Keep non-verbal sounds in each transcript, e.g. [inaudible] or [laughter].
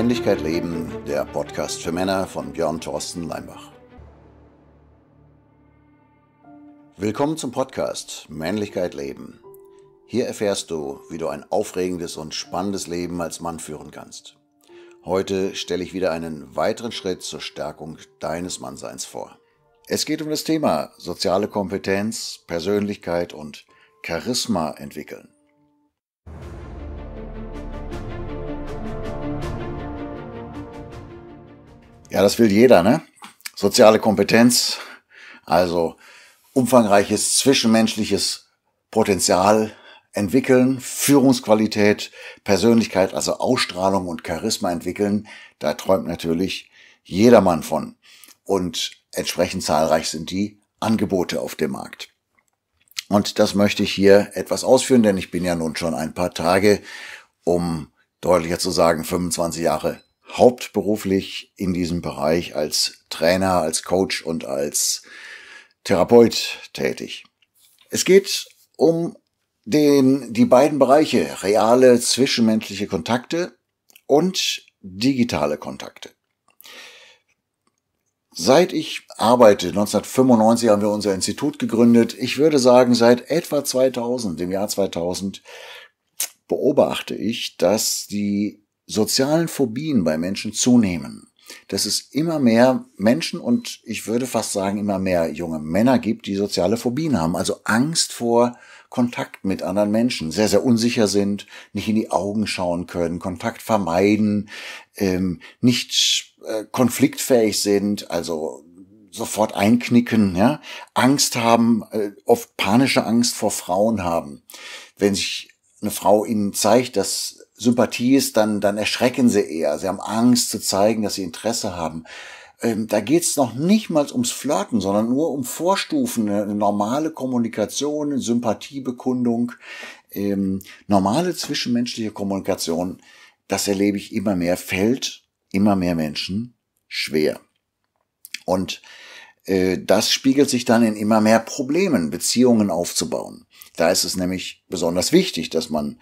Männlichkeit leben, der Podcast für Männer von Björn Thorsten Leimbach. Willkommen zum Podcast Männlichkeit leben. Hier erfährst du, wie du ein aufregendes und spannendes Leben als Mann führen kannst. Heute stelle ich wieder einen weiteren Schritt zur Stärkung deines Mannseins vor. Es geht um das Thema soziale Kompetenz, Persönlichkeit und Charisma entwickeln. Ja, das will jeder, ne? Soziale Kompetenz, also umfangreiches zwischenmenschliches Potenzial entwickeln, Führungsqualität, Persönlichkeit, also Ausstrahlung und Charisma entwickeln, da träumt natürlich jedermann von. Und entsprechend zahlreich sind die Angebote auf dem Markt. Und das möchte ich hier etwas ausführen, denn ich bin ja nun schon ein paar Tage, um deutlicher zu sagen, 25 Jahre hauptberuflich in diesem Bereich als Trainer, als Coach und als Therapeut tätig. Es geht um den, die beiden Bereiche, reale zwischenmenschliche Kontakte und digitale Kontakte. Seit ich arbeite, 1995 haben wir unser Institut gegründet. Ich würde sagen, seit etwa 2000, dem Jahr 2000, beobachte ich, dass die sozialen Phobien bei Menschen zunehmen, dass es immer mehr Menschen und ich würde fast sagen immer mehr junge Männer gibt, die soziale Phobien haben, also Angst vor Kontakt mit anderen Menschen, sehr, sehr unsicher sind, nicht in die Augen schauen können, Kontakt vermeiden, ähm, nicht äh, konfliktfähig sind, also sofort einknicken, ja, Angst haben, äh, oft panische Angst vor Frauen haben. Wenn sich eine Frau ihnen zeigt, dass Sympathie ist, dann, dann erschrecken sie eher. Sie haben Angst zu zeigen, dass sie Interesse haben. Ähm, da geht's noch nicht mal ums Flirten, sondern nur um Vorstufen, ne, eine normale Kommunikation, eine Sympathiebekundung, ähm, normale zwischenmenschliche Kommunikation. Das erlebe ich immer mehr, fällt immer mehr Menschen schwer. Und äh, das spiegelt sich dann in immer mehr Problemen, Beziehungen aufzubauen. Da ist es nämlich besonders wichtig, dass man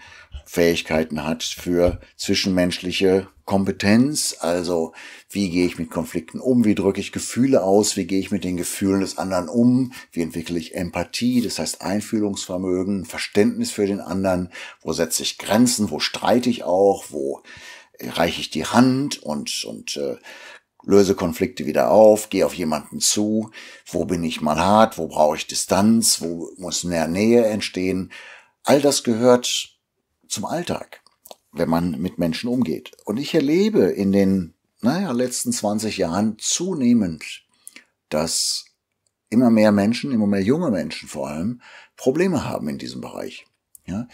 Fähigkeiten hat für zwischenmenschliche Kompetenz, also wie gehe ich mit Konflikten um, wie drücke ich Gefühle aus, wie gehe ich mit den Gefühlen des anderen um, wie entwickle ich Empathie, das heißt Einfühlungsvermögen, Verständnis für den anderen, wo setze ich Grenzen, wo streite ich auch, wo reiche ich die Hand und, und äh, löse Konflikte wieder auf, gehe auf jemanden zu, wo bin ich mal hart, wo brauche ich Distanz, wo muss mehr Nähe entstehen. All das gehört zum Alltag, wenn man mit Menschen umgeht. Und ich erlebe in den naja, letzten 20 Jahren zunehmend, dass immer mehr Menschen, immer mehr junge Menschen vor allem, Probleme haben in diesem Bereich. Ja,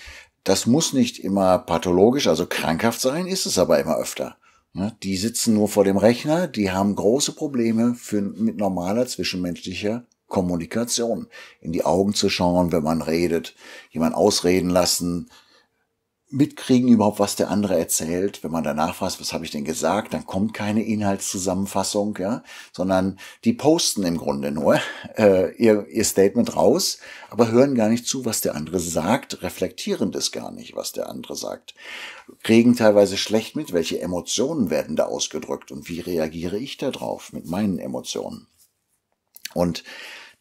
das muss nicht immer pathologisch, also krankhaft sein, ist es aber immer öfter. Ja, die sitzen nur vor dem Rechner, die haben große Probleme für, mit normaler zwischenmenschlicher Kommunikation. In die Augen zu schauen, wenn man redet, jemand ausreden lassen, mitkriegen überhaupt, was der andere erzählt. Wenn man danach fragt, was habe ich denn gesagt, dann kommt keine Inhaltszusammenfassung, ja, sondern die posten im Grunde nur [laughs] äh, ihr, ihr Statement raus, aber hören gar nicht zu, was der andere sagt, reflektieren das gar nicht, was der andere sagt, kriegen teilweise schlecht mit, welche Emotionen werden da ausgedrückt und wie reagiere ich darauf mit meinen Emotionen. Und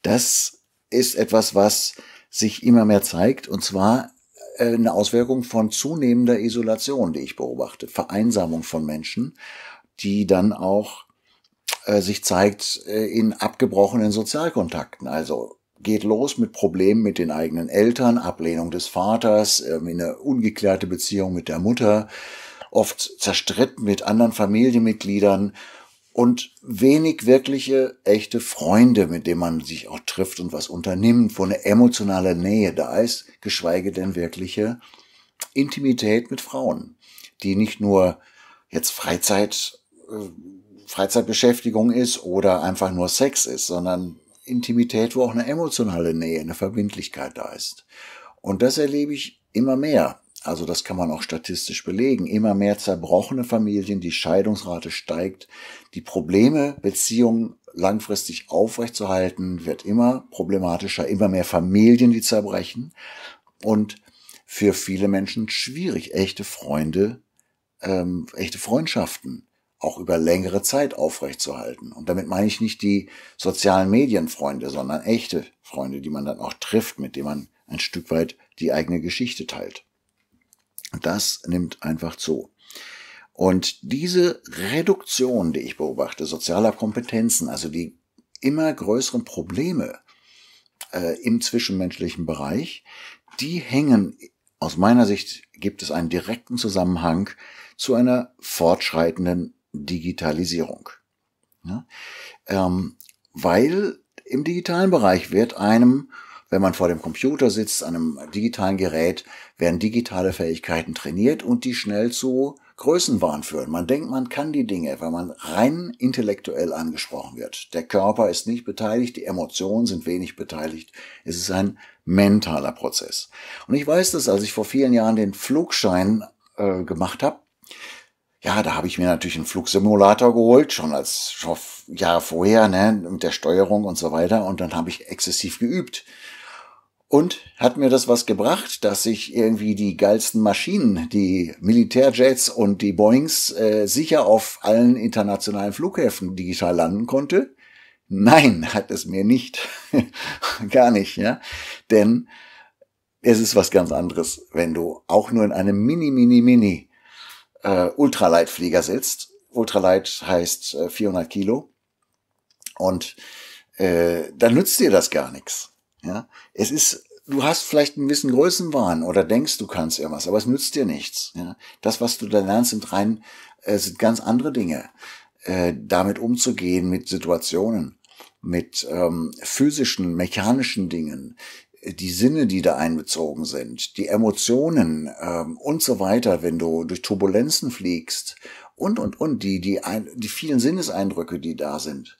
das ist etwas, was sich immer mehr zeigt, und zwar äh, eine Auswirkung von zunehmender Isolation, die ich beobachte, Vereinsamung von Menschen, die dann auch äh, sich zeigt äh, in abgebrochenen Sozialkontakten. Also geht los mit Problemen mit den eigenen Eltern, Ablehnung des Vaters, äh, eine ungeklärte Beziehung mit der Mutter, oft zerstritten mit anderen Familienmitgliedern und wenig wirkliche, echte Freunde, mit denen man sich auch trifft und was unternimmt, wo eine emotionale Nähe da ist, geschweige denn wirkliche Intimität mit Frauen, die nicht nur jetzt Freizeit, äh, Freizeitbeschäftigung ist oder einfach nur Sex ist, sondern Intimität, wo auch eine emotionale Nähe, eine Verbindlichkeit da ist. Und das erlebe ich immer mehr also das kann man auch statistisch belegen. Immer mehr zerbrochene Familien, die Scheidungsrate steigt, die Probleme, Beziehungen langfristig aufrechtzuerhalten, wird immer problematischer. Immer mehr Familien, die zerbrechen und für viele Menschen schwierig, echte Freunde, ähm, echte Freundschaften auch über längere Zeit aufrechtzuerhalten. Und damit meine ich nicht die sozialen Medienfreunde, sondern echte Freunde, die man dann auch trifft, mit denen man ein Stück weit die eigene Geschichte teilt. Das nimmt einfach zu. Und diese Reduktion, die ich beobachte, sozialer Kompetenzen, also die immer größeren Probleme äh, im zwischenmenschlichen Bereich, die hängen, aus meiner Sicht gibt es einen direkten Zusammenhang zu einer fortschreitenden Digitalisierung. Ja? Ähm, weil im digitalen Bereich wird einem wenn man vor dem Computer sitzt, an einem digitalen Gerät, werden digitale Fähigkeiten trainiert und die schnell zu Größenwahn führen. Man denkt, man kann die Dinge, weil man rein intellektuell angesprochen wird. Der Körper ist nicht beteiligt, die Emotionen sind wenig beteiligt. Es ist ein mentaler Prozess. Und ich weiß das, als ich vor vielen Jahren den Flugschein äh, gemacht habe, ja, da habe ich mir natürlich einen Flugsimulator geholt, schon als schon Jahr vorher, ne, mit der Steuerung und so weiter. Und dann habe ich exzessiv geübt. Und hat mir das was gebracht, dass ich irgendwie die geilsten Maschinen, die Militärjets und die Boeings äh, sicher auf allen internationalen Flughäfen digital landen konnte? Nein, hat es mir nicht. [laughs] Gar nicht, ja. Denn es ist was ganz anderes, wenn du auch nur in einem mini, mini, mini äh, Ultraleitflieger sitzt. Ultralight heißt äh, 400 Kilo. Und äh, dann nützt dir das gar nichts. Ja, es ist, du hast vielleicht ein bisschen Größenwahn oder denkst, du kannst irgendwas, aber es nützt dir nichts. Ja, das, was du da lernst, sind rein, äh, sind ganz andere Dinge, äh, damit umzugehen mit Situationen, mit ähm, physischen, mechanischen Dingen, die Sinne, die da einbezogen sind, die Emotionen ähm, und so weiter, wenn du durch Turbulenzen fliegst und und und die die ein, die vielen Sinneseindrücke, die da sind.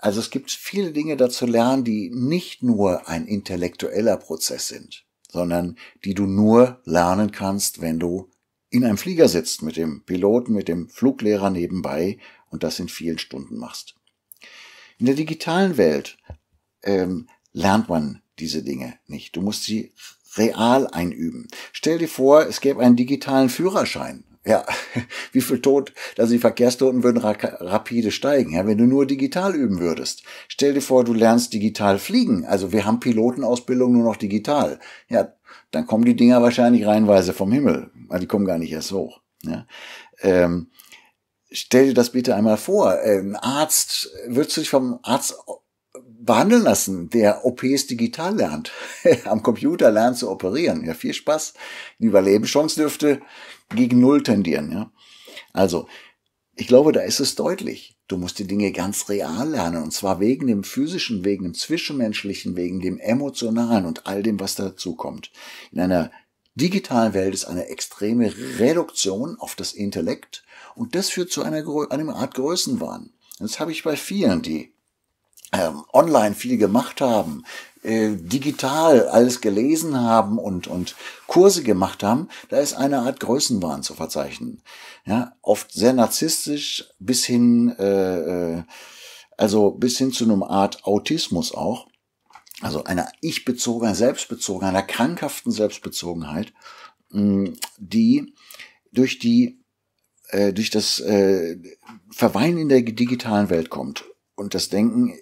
Also es gibt viele Dinge dazu lernen, die nicht nur ein intellektueller Prozess sind, sondern die du nur lernen kannst, wenn du in einem Flieger sitzt mit dem Piloten, mit dem Fluglehrer nebenbei und das in vielen Stunden machst. In der digitalen Welt ähm, lernt man diese Dinge nicht. Du musst sie real einüben. Stell dir vor, es gäbe einen digitalen Führerschein. Ja, [laughs] wie viel Tod, also die Verkehrstoten würden rapide steigen, ja, wenn du nur digital üben würdest. Stell dir vor, du lernst digital fliegen. Also wir haben Pilotenausbildung nur noch digital. Ja, dann kommen die Dinger wahrscheinlich reinweise vom Himmel. Also die kommen gar nicht erst hoch. Ja. Ähm, stell dir das bitte einmal vor. Ein ähm, Arzt, würdest du dich vom Arzt behandeln lassen, der OPs digital lernt, [laughs] am Computer lernt zu operieren. Ja, viel Spaß. Die Überlebenschance dürfte gegen Null tendieren. Ja. Also, ich glaube, da ist es deutlich. Du musst die Dinge ganz real lernen, und zwar wegen dem physischen, wegen dem zwischenmenschlichen, wegen dem emotionalen und all dem, was dazu kommt. In einer digitalen Welt ist eine extreme Reduktion auf das Intellekt und das führt zu einer, einer Art Größenwahn. Das habe ich bei vielen, die ähm, online viel gemacht haben, äh, digital alles gelesen haben und, und Kurse gemacht haben, da ist eine Art Größenwahn zu verzeichnen. Ja, oft sehr narzisstisch bis hin, äh, äh also bis hin zu einem Art Autismus auch. Also einer ich-bezogenen, selbstbezogenen, einer krankhaften Selbstbezogenheit, mh, mm, die durch die, äh, durch das äh, Verweilen in der digitalen Welt kommt und das Denken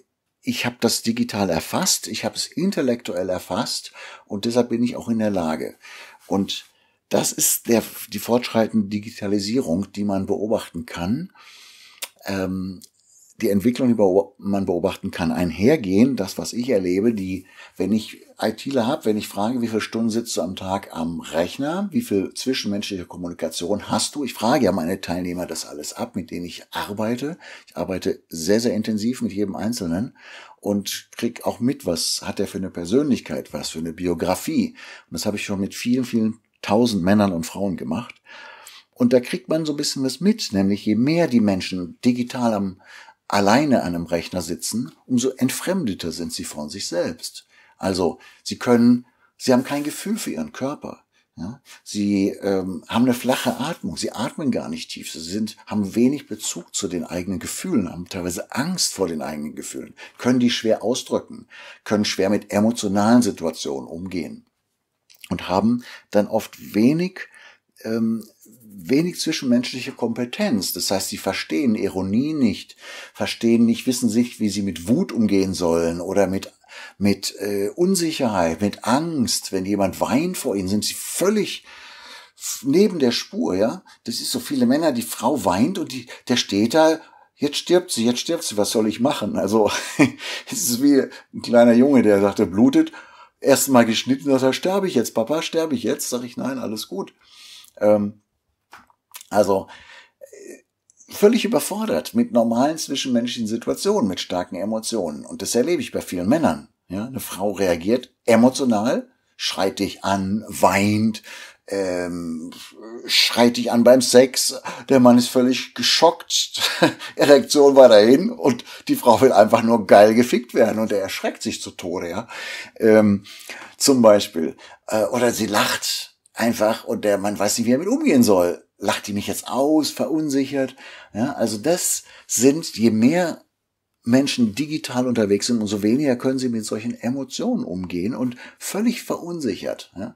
ich habe das digital erfasst, ich habe es intellektuell erfasst und deshalb bin ich auch in der Lage. Und das ist der, die fortschreitende Digitalisierung, die man beobachten kann. Ähm, die Entwicklung, die man beobachten kann, einhergehen. Das, was ich erlebe, die, wenn ich ITler habe, wenn ich frage, wie viele Stunden sitzt du am Tag am Rechner, wie viel zwischenmenschliche Kommunikation hast du? Ich frage ja meine Teilnehmer das alles ab, mit denen ich arbeite. Ich arbeite sehr, sehr intensiv mit jedem Einzelnen und krieg auch mit, was hat er für eine Persönlichkeit, was für eine Biografie. Und das habe ich schon mit vielen, vielen tausend Männern und Frauen gemacht. Und da kriegt man so ein bisschen was mit, nämlich je mehr die Menschen digital am alleine an einem Rechner sitzen, umso entfremdeter sind sie von sich selbst. Also sie können, sie haben kein Gefühl für ihren Körper. Ja? Sie ähm, haben eine flache Atmung, sie atmen gar nicht tief, sie sind, haben wenig Bezug zu den eigenen Gefühlen, haben teilweise Angst vor den eigenen Gefühlen, können die schwer ausdrücken, können schwer mit emotionalen Situationen umgehen und haben dann oft wenig ähm, wenig zwischenmenschliche Kompetenz. Das heißt, sie verstehen Ironie nicht, verstehen nicht, wissen sich, wie sie mit Wut umgehen sollen oder mit mit äh, Unsicherheit, mit Angst. Wenn jemand weint vor ihnen, sind sie völlig neben der Spur, ja. Das ist so viele Männer, die Frau weint und die, der steht da, jetzt stirbt sie, jetzt stirbt sie, was soll ich machen? Also, [laughs] es ist wie ein kleiner Junge, der sagt, er blutet, mal geschnitten, sagt er, sterbe ich jetzt, Papa, sterbe ich jetzt? Sag ich, nein, alles gut. Ähm, also äh, völlig überfordert mit normalen zwischenmenschlichen Situationen, mit starken Emotionen. Und das erlebe ich bei vielen Männern. Ja, eine Frau reagiert emotional, schreit dich an, weint, ähm, schreit dich an beim Sex. Der Mann ist völlig geschockt, [laughs] Erektion war dahin und die Frau will einfach nur geil gefickt werden und er erschreckt sich zu Tode. Ja, ähm, zum Beispiel äh, oder sie lacht einfach und der Mann weiß nicht, wie er mit umgehen soll lacht die mich jetzt aus, verunsichert. Ja, also das sind, je mehr Menschen digital unterwegs sind, umso weniger können sie mit solchen Emotionen umgehen und völlig verunsichert. Ja.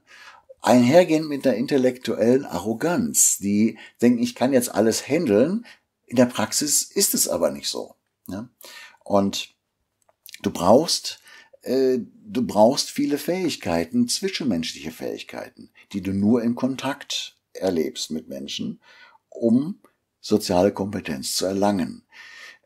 Einhergehend mit der intellektuellen Arroganz, die denken, ich kann jetzt alles handeln. In der Praxis ist es aber nicht so. Ja. Und du brauchst äh, Du brauchst viele Fähigkeiten, zwischenmenschliche Fähigkeiten, die du nur im Kontakt erlebst mit Menschen, um soziale Kompetenz zu erlangen.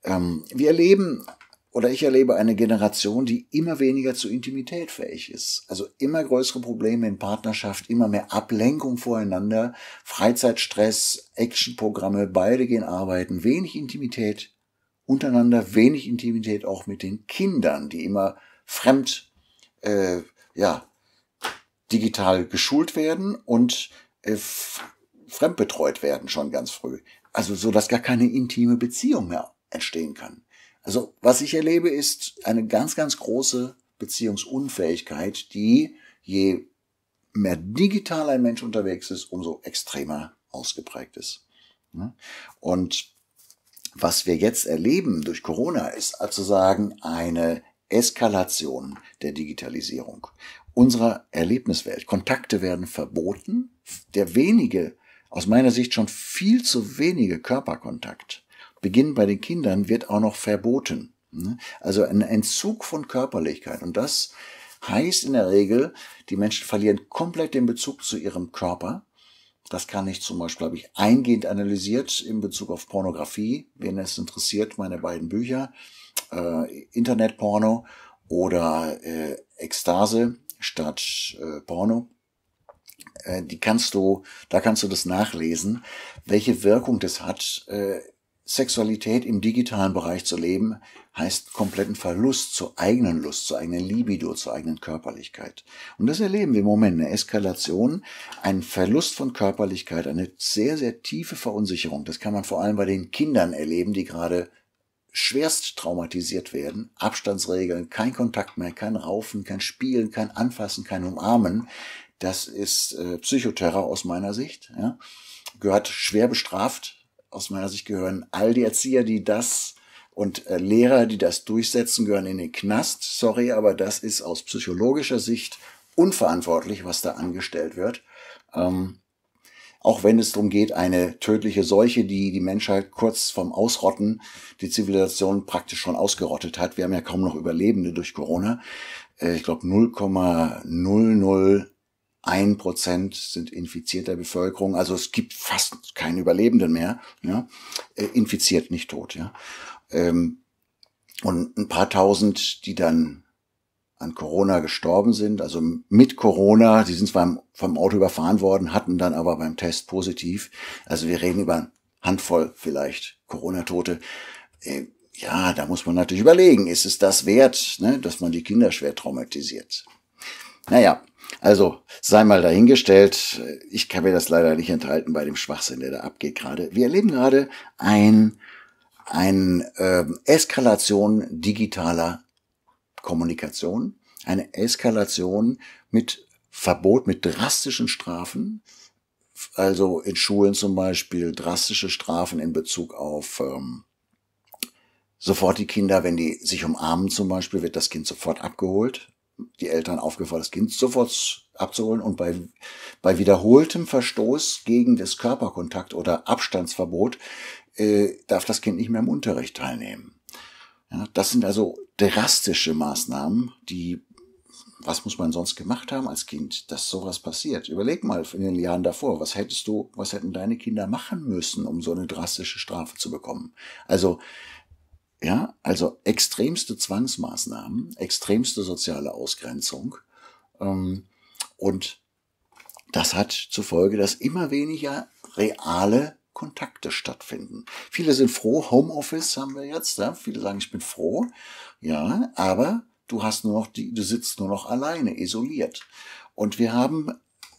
Ähm, wir erleben oder ich erlebe eine Generation, die immer weniger zu Intimität fähig ist. Also immer größere Probleme in Partnerschaft, immer mehr Ablenkung voreinander, Freizeitstress, Actionprogramme, beide gehen arbeiten, wenig Intimität untereinander, wenig Intimität auch mit den Kindern, die immer fremd, äh, ja, digital geschult werden und fremdbetreut werden schon ganz früh. Also so, dass gar keine intime Beziehung mehr entstehen kann. Also was ich erlebe, ist eine ganz, ganz große Beziehungsunfähigkeit, die je mehr digital ein Mensch unterwegs ist, umso extremer ausgeprägt ist. Und was wir jetzt erleben durch Corona ist sagen eine Eskalation der Digitalisierung unserer Erlebniswelt. Kontakte werden verboten, der wenige, aus meiner Sicht schon viel zu wenige Körperkontakt, beginnend bei den Kindern, wird auch noch verboten. Ne? Also ein Entzug von Körperlichkeit. Und das heißt in der Regel, die Menschen verlieren komplett den Bezug zu ihrem Körper. Das kann ich zum Beispiel, habe ich eingehend analysiert in Bezug auf Pornografie, wen es interessiert, meine beiden Bücher, äh, Internetporno oder äh, Ekstase statt äh, Porno äh, die kannst du, da kannst du das nachlesen, welche Wirkung das hat. Äh, Sexualität im digitalen Bereich zu leben, heißt kompletten Verlust zur eigenen Lust, zur eigenen Libido, zur eigenen Körperlichkeit. Und das erleben wir im Moment, eine Eskalation, einen Verlust von Körperlichkeit, eine sehr, sehr tiefe Verunsicherung. Das kann man vor allem bei den Kindern erleben, die gerade schwerst traumatisiert werden. Abstandsregeln, kein Kontakt mehr, kein Raufen, kein Spielen, kein Anfassen, kein Umarmen. Das ist äh, Psychoterror aus meiner Sicht. Ja? Gehört schwer bestraft. Aus meiner Sicht gehören all die Erzieher, die das und äh, Lehrer, die das durchsetzen, gehören in den Knast. Sorry, aber das ist aus psychologischer Sicht unverantwortlich, was da angestellt wird. Ähm, auch wenn es darum geht, eine tödliche Seuche, die die Menschheit kurz vorm Ausrotten, die Zivilisation praktisch schon ausgerottet hat. Wir haben ja kaum noch Überlebende durch Corona. Äh, ich glaube 0,00 ein Prozent sind infizierter Bevölkerung, also es gibt fast keinen Überlebenden mehr, ja, äh, infiziert, nicht tot, ja. Ähm, und ein paar tausend, die dann an Corona gestorben sind, also mit Corona, die sind zwar vom Auto überfahren worden, hatten dann aber beim Test positiv. Also wir reden über eine Handvoll vielleicht Corona-Tote. Äh, ja, da muss man natürlich überlegen, ist es das wert, ne, dass man die Kinder schwer traumatisiert? Naja, also, sei mal dahingestellt. Ich kann mir das leider nicht enthalten bei dem Schwachsinn, der da abgeht gerade. Wir erleben gerade ein, ein äh, Eskalation digitaler Kommunikation, eine Eskalation mit Verbot, mit drastischen Strafen, also in Schulen zum Beispiel drastische Strafen in Bezug auf ähm, sofort die Kinder, wenn die sich umarmen zum Beispiel, wird das Kind sofort abgeholt die Eltern aufgefordert, das Kind sofort abzuholen und bei, bei wiederholtem Verstoß gegen das Körperkontakt oder Abstandsverbot äh, darf das Kind nicht mehr im Unterricht teilnehmen. Ja, das sind also drastische Maßnahmen, die was muss man sonst gemacht haben als Kind, dass sowas passiert? Überleg mal in den Jahren davor, was hättest du, was hätten deine Kinder machen müssen, um so eine drastische Strafe zu bekommen? Also ja, also extremste Zwangsmaßnahmen, extremste soziale Ausgrenzung. Ähm, und das hat zur Folge, dass immer weniger reale Kontakte stattfinden. Viele sind froh, Homeoffice haben wir jetzt, ja? viele sagen, ich bin froh, ja, aber du hast nur noch die, du sitzt nur noch alleine, isoliert. Und wir haben,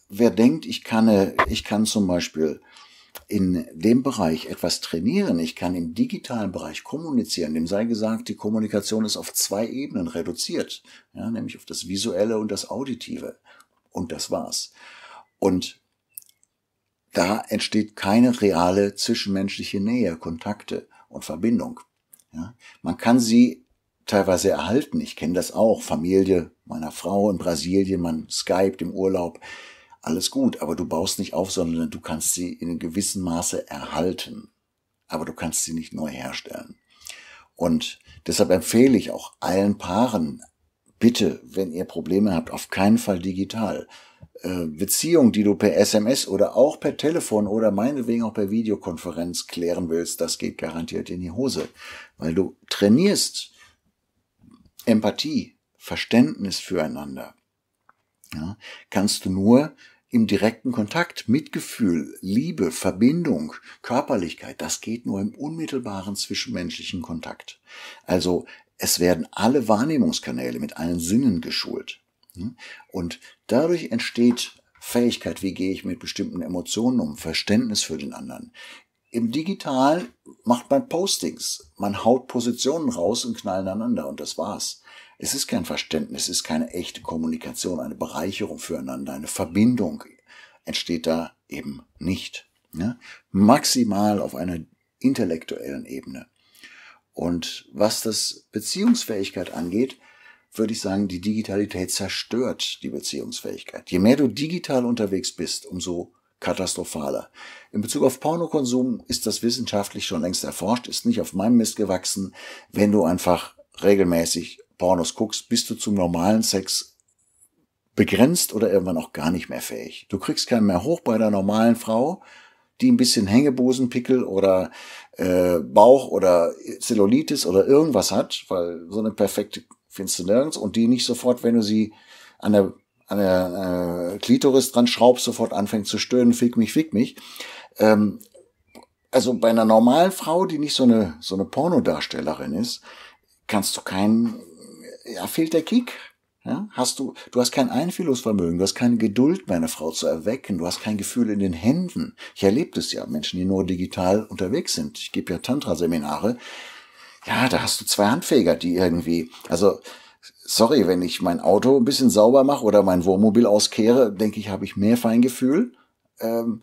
wer denkt, ich kann, äh, ich kann zum Beispiel in dem Bereich etwas trainieren, ich kann im digitalen Bereich kommunizieren, dem sei gesagt, die Kommunikation ist auf zwei Ebenen reduziert, ja, nämlich auf das Visuelle und das Auditive. Und das war's. Und da entsteht keine reale zwischenmenschliche Nähe, Kontakte und Verbindung. Ja, man kann sie teilweise erhalten. Ich kenne das auch. Familie meiner Frau in Brasilien, man skypt im Urlaub alles gut, aber du baust nicht auf, sondern du kannst sie in einem gewissen Maße erhalten, aber du kannst sie nicht neu herstellen. Und deshalb empfehle ich auch allen Paaren, bitte, wenn ihr Probleme habt, auf keinen Fall digital. Äh, Beziehung, die du per SMS oder auch per Telefon oder meinetwegen auch per Videokonferenz klären willst, das geht garantiert in die Hose, weil du trainierst Empathie, Verständnis füreinander, ja, kannst du nur im direkten Kontakt, Mitgefühl, Liebe, Verbindung, Körperlichkeit, das geht nur im unmittelbaren zwischenmenschlichen Kontakt. Also es werden alle Wahrnehmungskanäle mit allen Sinnen geschult. Und dadurch entsteht Fähigkeit, wie gehe ich mit bestimmten Emotionen um, Verständnis für den anderen. Im Digitalen macht man Postings, man haut Positionen raus und knallen aneinander und das war's. Es ist kein Verständnis, es ist keine echte Kommunikation, eine Bereicherung füreinander, eine Verbindung entsteht da eben nicht. Ne? Maximal auf einer intellektuellen Ebene. Und was das Beziehungsfähigkeit angeht, würde ich sagen, die Digitalität zerstört die Beziehungsfähigkeit. Je mehr du digital unterwegs bist, umso katastrophaler. In Bezug auf Pornokonsum ist das wissenschaftlich schon längst erforscht, ist nicht auf meinem Mist gewachsen. Wenn du einfach regelmäßig Pornos guckst, bist du zum normalen Sex begrenzt oder irgendwann auch gar nicht mehr fähig. Du kriegst keinen mehr hoch bei der normalen Frau, die ein bisschen Hängebosenpickel oder äh, Bauch oder Zellulitis oder irgendwas hat, weil so eine perfekte findest du nirgends und die nicht sofort, wenn du sie an der, an der äh, Klitoris dran schraubst, sofort anfängt zu stöhnen, fick mich, fick mich. Ähm, also bei einer normalen Frau, die nicht so eine, so eine Pornodarstellerin ist, kannst du keinen ja, fehlt der Kick. Ja? Hast du, du hast kein Einfühlungsvermögen, du hast keine Geduld, meine Frau zu erwecken, du hast kein Gefühl in den Händen. Ich erlebe das ja, Menschen, die nur digital unterwegs sind. Ich gebe ja Tantra-Seminare. Ja, da hast du zwei Handfeger, die irgendwie, also, sorry, wenn ich mein Auto ein bisschen sauber mache oder mein Wohnmobil auskehre, denke ich, habe ich mehr Feingefühl, ähm,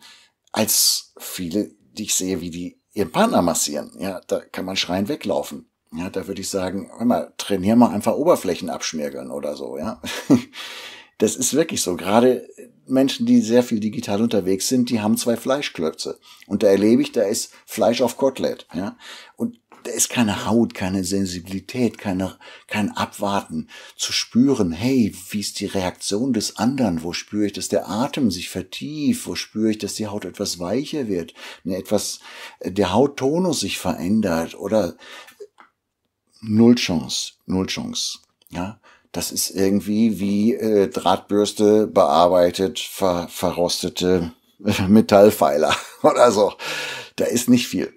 als viele, die ich sehe, wie die ihren Partner massieren. Ja, da kann man schreien weglaufen. Ja, da würde ich sagen, hör mal, trainier mal einfach Oberflächen abschmirgeln oder so, ja. [laughs] Das ist wirklich so. Gerade Menschen, die sehr viel digital unterwegs sind, die haben zwei Fleischklötze. Und da erlebe ich, da ist Fleisch auf Kotelett, ja. Und da ist keine Haut, keine Sensibilität, keine, kein Abwarten, zu spüren, hey, wie ist die Reaktion des anderen? Wo spüre ich, dass der Atem sich vertieft? Wo spüre ich, dass die Haut etwas weicher wird? Ne, etwas, äh, der Hauttonus sich verändert? Oder null Chance, null Chance. Ja, das ist irgendwie wie äh, Drahtbürste bearbeitet, ver verrostete [laughs] Metallpfeiler [laughs] oder so. Da ist nicht viel.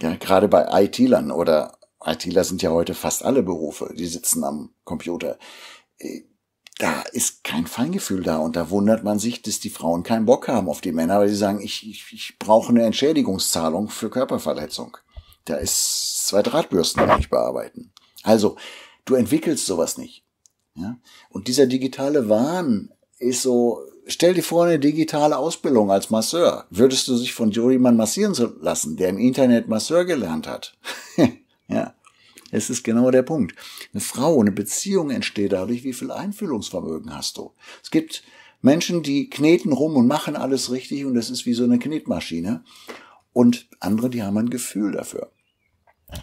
Ja, gerade bei IT-Lern oder ITler sind ja heute fast alle Berufe, die sitzen am Computer. Äh, da ist kein Feingefühl da und da wundert man sich, dass die Frauen keinen Bock haben auf die Männer, weil sie sagen, ich, ich, ich brauche eine Entschädigungszahlung für Körperverletzung. Da ist zwei Drahtbürsten kann ich bearbeiten. Also, du entwickelst sowas nicht. Ja? Und dieser digitale Wahn ist so, stell dir vor eine digitale Ausbildung als Masseur. Würdest du sich von Joryman massieren lassen, der im Internet Masseur gelernt hat? [laughs] ja. Es ist genau der Punkt. Eine Frau, eine Beziehung entsteht dadurch, wie viel Einfühlungsvermögen hast du. Es gibt Menschen, die kneten rum und machen alles richtig und das ist wie so eine Knetmaschine. Und andere, die haben ein Gefühl dafür.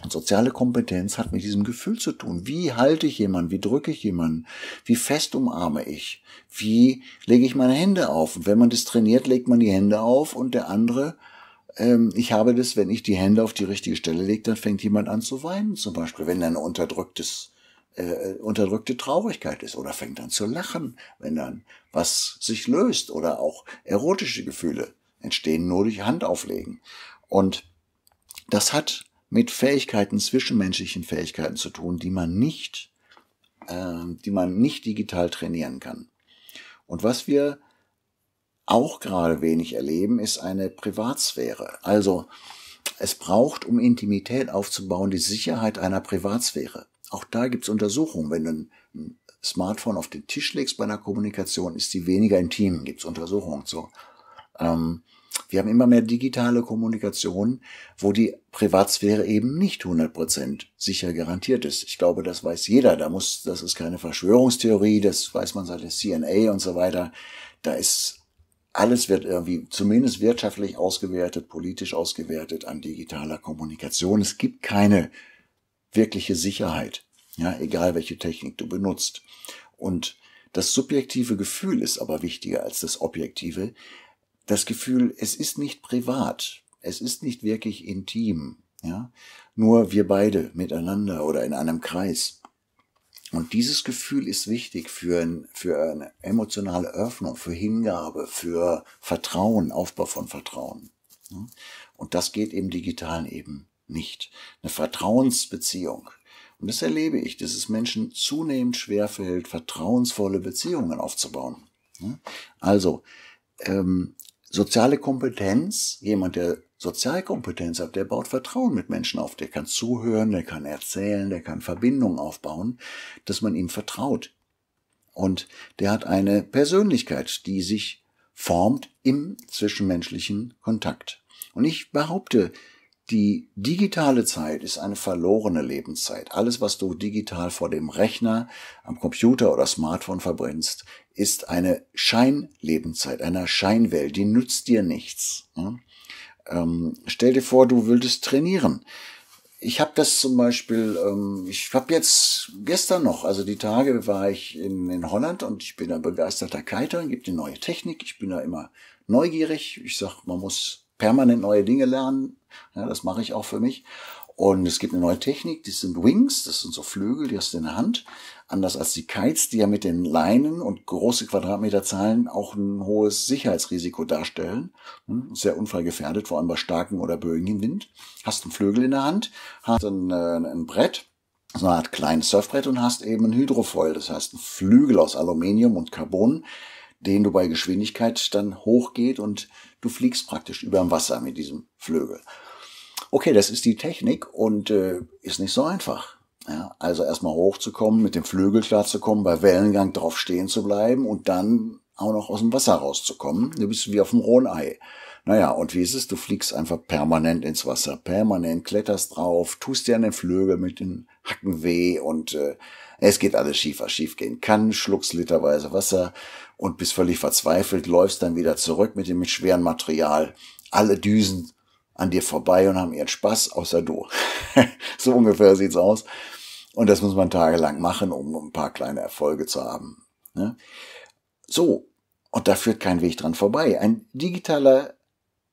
Und soziale Kompetenz hat mit diesem Gefühl zu tun. Wie halte ich jemanden? Wie drücke ich jemanden? Wie fest umarme ich? Wie lege ich meine Hände auf? Und wenn man das trainiert, legt man die Hände auf und der andere, ähm, ich habe das, wenn ich die Hände auf die richtige Stelle lege, dann fängt jemand an zu weinen zum Beispiel, wenn er eine unterdrücktes, äh, unterdrückte Traurigkeit ist oder fängt dann zu lachen, wenn dann was sich löst oder auch erotische Gefühle entstehen nur durch Handauflegen. Und das hat mit Fähigkeiten, zwischenmenschlichen Fähigkeiten zu tun, die man nicht, äh, die man nicht digital trainieren kann. Und was wir auch gerade wenig erleben, ist eine Privatsphäre. Also es braucht, um Intimität aufzubauen, die Sicherheit einer Privatsphäre. Auch da gibt's Untersuchungen. Wenn du ein Smartphone auf den Tisch legst bei einer Kommunikation, ist die weniger intim, Gibt's Untersuchungen zu. Ähm, wir haben immer mehr digitale Kommunikation, wo die Privatsphäre eben nicht 100% sicher garantiert ist. Ich glaube, das weiß jeder. Da muss, das ist keine Verschwörungstheorie, das weiß man seit der CNA und so weiter. Da ist alles wird irgendwie zumindest wirtschaftlich ausgewertet, politisch ausgewertet an digitaler Kommunikation. Es gibt keine wirkliche Sicherheit. Ja, egal welche Technik du benutzt. Und das subjektive Gefühl ist aber wichtiger als das objektive, das Gefühl, es ist nicht privat, es ist nicht wirklich intim, ja, nur wir beide miteinander oder in einem Kreis. Und dieses Gefühl ist wichtig für, ein, für eine emotionale Öffnung, für Hingabe, für Vertrauen, Aufbau von Vertrauen. Und das geht im digitalen eben nicht. Eine Vertrauensbeziehung. Und das erlebe ich, dass es Menschen zunehmend schwerfällt, vertrauensvolle Beziehungen aufzubauen. Also, ähm, Soziale Kompetenz, jemand, der Sozialkompetenz hat, der baut Vertrauen mit Menschen auf, der kann zuhören, der kann erzählen, der kann Verbindungen aufbauen, dass man ihm vertraut. Und der hat eine Persönlichkeit, die sich formt im zwischenmenschlichen Kontakt. Und ich behaupte, die digitale Zeit ist eine verlorene Lebenszeit. Alles, was du digital vor dem Rechner, am Computer oder Smartphone verbringst, ist eine Scheinlebenszeit, einer Scheinwelt, die nützt dir nichts. Ja? Ne? Ähm, stell dir vor, du würdest trainieren. Ich habe das zum Beispiel, ähm, ich habe jetzt gestern noch, also die Tage war ich in, in Holland und ich bin ein begeisterter Kiter, gibt die neue Technik, ich bin da immer neugierig. Ich sag, man muss permanent neue Dinge lernen. Ja, das mache ich auch für mich. Und es gibt eine neue Technik, die sind Wings, das sind so Flügel, die hast du in der Hand. Anders als die Kites, die ja mit den Leinen und große Quadratmeterzahlen auch ein hohes Sicherheitsrisiko darstellen. Hm, sehr unfallgefährdet, vor allem bei starken oder böigen Wind. Hast einen Flügel in der Hand, hast ein, äh, ein Brett, so eine Art kleines Surfbrett und hast eben ein Hydrofoil, das heißt ein Flügel aus Aluminium und Carbon, den du bei Geschwindigkeit dann hochgeht und Du fliegst praktisch über dem Wasser mit diesem Flügel. Okay, das ist die Technik und äh, ist nicht so einfach. Ja, also erstmal hochzukommen, mit dem Flügel klarzukommen, bei Wellengang drauf stehen zu bleiben und dann auch noch aus dem Wasser rauszukommen. Du bist wie auf dem rohen Ei. Naja, und wie ist es? Du fliegst einfach permanent ins Wasser, permanent kletterst drauf, tust dir an den Flügel mit den Hacken weh und äh, es geht alles schief, was schief gehen kann, schluckst literweise Wasser und bist völlig verzweifelt, läufst dann wieder zurück mit dem schweren Material. Alle Düsen an dir vorbei und haben ihren Spaß, außer du. [laughs] so ungefähr sieht's aus. Und das muss man tagelang machen, um ein paar kleine Erfolge zu haben. Ne? So. Und da führt kein Weg dran vorbei. Ein digitaler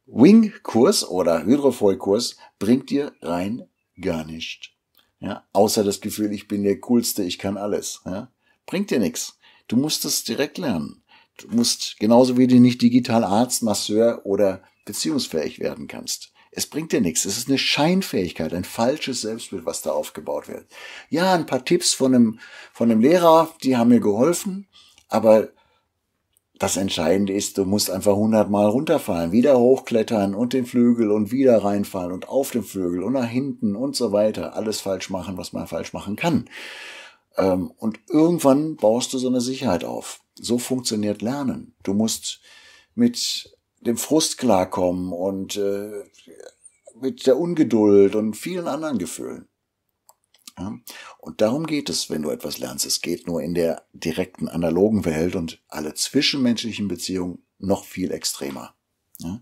Wing-Kurs oder Hydrofoil-Kurs bringt dir rein gar nichts. Ja, außer das Gefühl, ich bin der Coolste, ich kann alles. Ja, bringt dir nichts. Du musst es direkt lernen. Du musst genauso wie du nicht digital Arzt, Masseur oder beziehungsfähig werden kannst. Es bringt dir nichts. Es ist eine Scheinfähigkeit, ein falsches Selbstbild, was da aufgebaut wird. Ja, ein paar Tipps von einem, von einem Lehrer, die haben mir geholfen, aber das Entscheidende ist, du musst einfach hundertmal runterfallen, wieder hochklettern und den Flügel und wieder reinfallen und auf den Flügel und nach hinten und so weiter. Alles falsch machen, was man falsch machen kann. Ähm, und irgendwann baust du so eine Sicherheit auf. So funktioniert Lernen. Du musst mit dem Frust klarkommen und äh, mit der Ungeduld und vielen anderen Gefühlen. Ja? Und darum geht es, wenn du etwas lernst. Es geht nur in der direkten analogen Welt und alle zwischenmenschlichen Beziehungen noch viel extremer. Ja?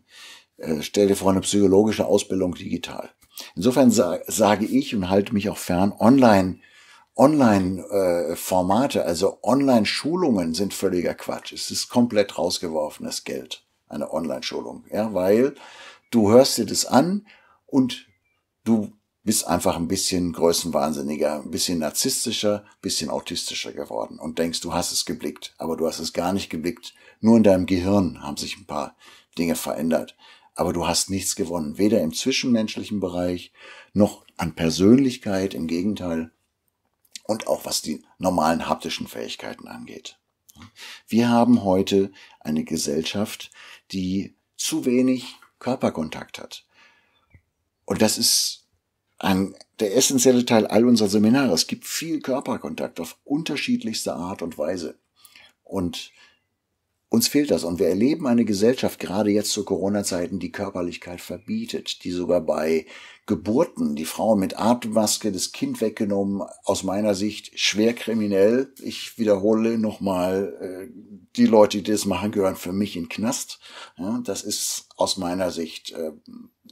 Äh, stell dir vor, eine psychologische Ausbildung digital. Insofern sa sage ich und halte mich auch fern, online Online-Formate, äh, also Online-Schulungen sind völliger Quatsch. Es ist komplett rausgeworfenes Geld, eine Online-Schulung. Ja, weil du hörst dir das an und du bist einfach ein bisschen größenwahnsinniger, ein bisschen narzisstischer, ein bisschen autistischer geworden und denkst, du hast es geblickt, aber du hast es gar nicht geblickt. Nur in deinem Gehirn haben sich ein paar Dinge verändert. Aber du hast nichts gewonnen, weder im zwischenmenschlichen Bereich noch an Persönlichkeit, im Gegenteil, und auch was die normalen haptischen Fähigkeiten angeht. Wir haben heute eine Gesellschaft, die zu wenig Körperkontakt hat. Und das ist ein, der essentielle Teil all unserer Seminare. Es gibt viel Körperkontakt auf unterschiedlichste Art und Weise. Und uns fehlt das. Und wir erleben eine Gesellschaft, gerade jetzt zu Corona-Zeiten, die Körperlichkeit verbietet, die sogar bei Geburten, die Frauen mit Atemmaske, das Kind weggenommen, aus meiner Sicht schwer kriminell. Ich wiederhole nochmal, äh, die Leute, die das machen, gehören für mich in Knast. das ist aus meiner Sicht äh,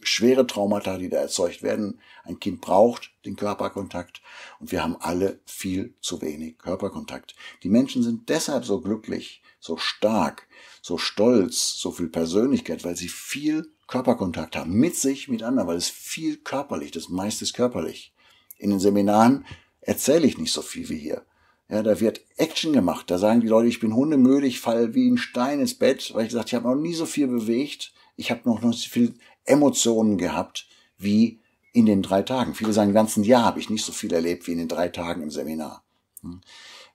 schwere Traumata, die da erzeugt werden. Ein Kind braucht den Körperkontakt und wir haben alle viel zu wenig Körperkontakt. Die Menschen sind deshalb so glücklich, so stark, so stolz, so viel Persönlichkeit, weil sie viel Körperkontakt haben, mit sich, mit anderen, weil es viel körperlich, das meiste ist körperlich. In den Seminaren erzähle ich nicht so viel wie hier. Ja, da wird Action gemacht. Da sagen die Leute, ich bin hundemüde, ich falle wie ein Stein ins Bett, weil ich gesagt, ich habe noch nie so viel bewegt. Ich habe noch nicht so viel Emotionen gehabt wie in den drei Tagen. Viele sagen, im ganzen Jahr habe ich nicht so viel erlebt wie in den drei Tagen im Seminar. Hm?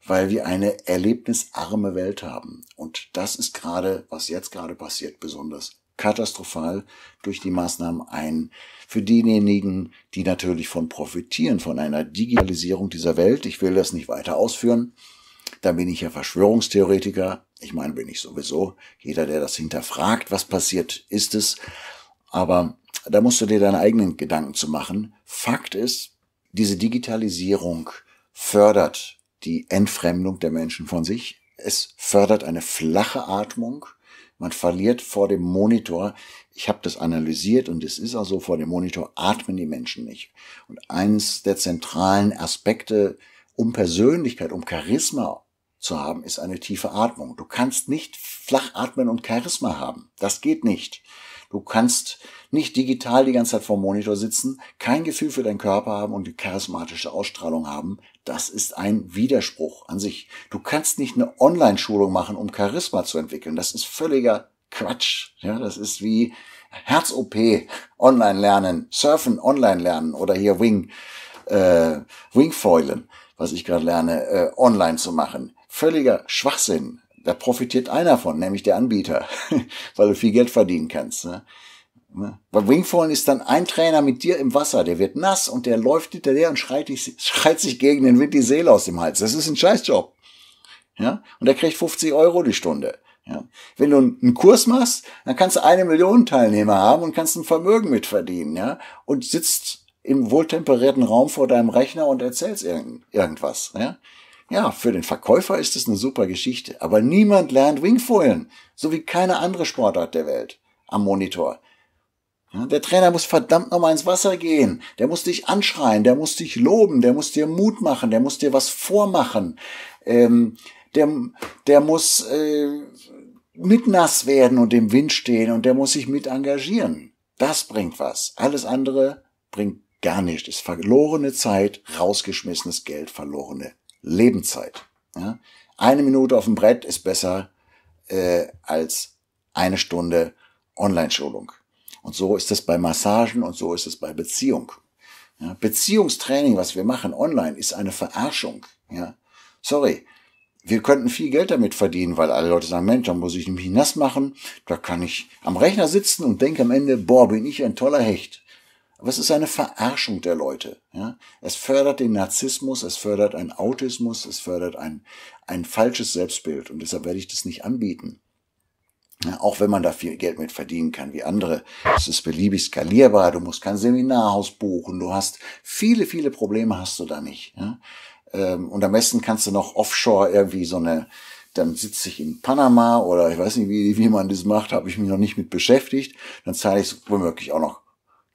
Weil wir eine erlebnisarme Welt haben. Und das ist gerade, was jetzt gerade passiert, besonders katastrophal durch die Maßnahmen ein. Für diejenigen, die natürlich von profitieren, von einer Digitalisierung dieser Welt, ich will das nicht weiter ausführen, da bin ich ja Verschwörungstheoretiker, ich meine, bin ich sowieso, jeder, der das hinterfragt, was passiert, ist es, aber da musst du dir deine eigenen Gedanken zu machen. Fakt ist, diese Digitalisierung fördert die Entfremdung der Menschen von sich, es fördert eine flache Atmung, man verliert vor dem Monitor, ich habe das analysiert und es ist auch so, vor dem Monitor atmen die Menschen nicht. Und eines der zentralen Aspekte, um Persönlichkeit, um Charisma zu haben, ist eine tiefe Atmung. Du kannst nicht flach atmen und Charisma haben. Das geht nicht. Du kannst nicht digital die ganze Zeit vor Monitor sitzen, kein Gefühl für deinen Körper haben und die charismatische Ausstrahlung haben. Das ist ein Widerspruch an sich. Du kannst nicht eine Online-Schulung machen, um Charisma zu entwickeln. Das ist völliger Quatsch. Ja, das ist wie Herz-OP online lernen, Surfen online lernen oder hier Wing, äh, Wingfoilen, was ich gerade lerne, äh, online zu machen. Völliger Schwachsinn. Da profitiert einer von, nämlich der Anbieter, [laughs] weil du viel Geld verdienen kannst. Ne? Bei ne? Wingfohlen ist dann ein Trainer mit dir im Wasser, der wird nass und der läuft hinterher und schreit, [laughs] schreit sich gegen den Wind die Seele aus dem Hals. Das ist ein Scheißjob. Ja? Und der kriegt 50 Euro die Stunde. Ja. Wenn du einen Kurs machst, dann kannst du eine Million Teilnehmer haben und kannst ein Vermögen mitverdienen, ja. Und sitzt im wohltemperierten Raum vor deinem Rechner und erzählst irgend, irgendwas, ja. Ja, für den Verkäufer ist es eine super Geschichte, aber niemand lernt Wingfoilen, so wie keine andere Sportart der Welt am Monitor. Ja, der Trainer muss verdammt nochmal ins Wasser gehen, der muss dich anschreien, der muss dich loben, der muss dir Mut machen, der muss dir was vormachen, ähm, der, der muss äh, mit nass werden und im Wind stehen und der muss sich mit engagieren. Das bringt was. Alles andere bringt gar nichts. Ist verlorene Zeit, rausgeschmissenes Geld, verlorene Lebenszeit. Ja? Eine Minute auf dem Brett ist besser äh, als eine Stunde Online-Schulung. Und so ist es bei Massagen und so ist es bei Beziehung. Ja? Beziehungstraining, was wir machen online, ist eine Verarschung. Ja? Sorry, wir könnten viel Geld damit verdienen, weil alle Leute sagen, Mensch, da muss ich mich nass machen, da kann ich am Rechner sitzen und denke am Ende, boah, bin ich ein toller Hecht. Aber es ist eine Verarschung der Leute. Ja? Es fördert den Narzissmus, es fördert einen Autismus, es fördert ein, ein falsches Selbstbild. Und deshalb werde ich das nicht anbieten. Ja, auch wenn man da viel Geld mit verdienen kann wie andere. Es ist beliebig skalierbar, du musst kein Seminarhaus buchen, du hast viele, viele Probleme hast du da nicht. Ja? Ähm, und am besten kannst du noch offshore irgendwie so eine, dann sitze ich in Panama oder ich weiß nicht, wie, wie man das macht, habe ich mich noch nicht mit beschäftigt. Dann zahle ich womöglich auch noch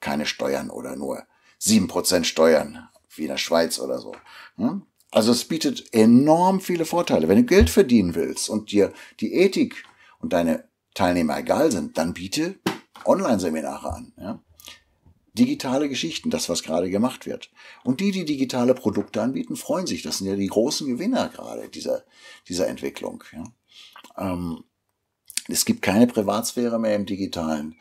keine Steuern oder nur sieben Prozent Steuern, wie in der Schweiz oder so. Hm? Also es bietet enorm viele Vorteile. Wenn du Geld verdienen willst und dir die Ethik und deine Teilnehmer egal sind, dann biete Online-Seminare an. Ja? Digitale Geschichten, das, was gerade gemacht wird. Und die, die digitale Produkte anbieten, freuen sich. Das sind ja die großen Gewinner gerade dieser, dieser Entwicklung. Ja? Ähm, es gibt keine Privatsphäre mehr im digitalen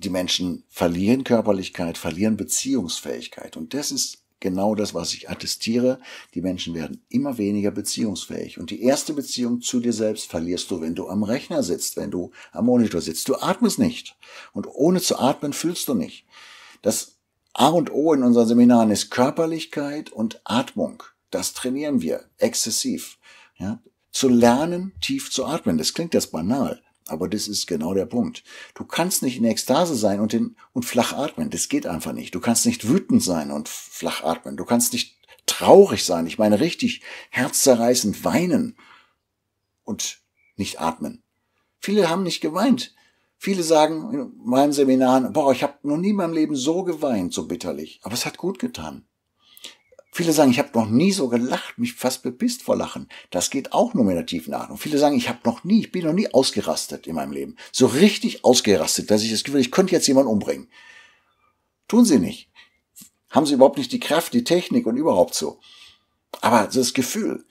die Menschen verlieren Körperlichkeit, verlieren Beziehungsfähigkeit. Und das ist genau das, was ich attestiere. Die Menschen werden immer weniger beziehungsfähig. Und die erste Beziehung zu dir selbst verlierst du, wenn du am Rechner sitzt, wenn du am Monitor sitzt. Du atmest nicht. Und ohne zu atmen fühlst du nicht. Das A und O in unseren Seminaren ist Körperlichkeit und Atmung. Das trainieren wir exzessiv. Ja? Zu lernen, tief zu atmen. Das klingt jetzt banal. Aber das ist genau der Punkt. Du kannst nicht in Ekstase sein und, in, und flach atmen. Das geht einfach nicht. Du kannst nicht wütend sein und flach atmen. Du kannst nicht traurig sein. Ich meine richtig herzzerreißend weinen und nicht atmen. Viele haben nicht geweint. Viele sagen in meinen Seminaren, boah, ich habe noch nie in meinem Leben so geweint, so bitterlich. Aber es hat gut getan. Viele sagen, ich habe noch nie so gelacht, mich fast bepisst vor Lachen. Das geht auch nur mit der tiefen Atmung. Viele sagen, ich habe noch nie, ich bin noch nie ausgerastet in meinem Leben. So richtig ausgerastet, dass ich das Gefühl, ich könnte jetzt jemanden umbringen. Tun sie nicht. Haben sie überhaupt nicht die Kraft, die Technik und überhaupt so. Aber das Gefühl,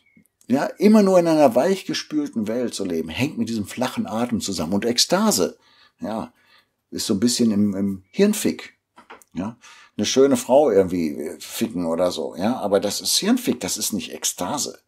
ja, immer nur in einer weichgespülten Welt zu leben, hängt mit diesem flachen Atem zusammen. Und Ekstase, ja, ist so ein bisschen im, im Hirnfick. Ja, eine schöne Frau irgendwie äh, ficken oder so, ja. Aber das ist Hirnfick, das ist nicht Ekstase.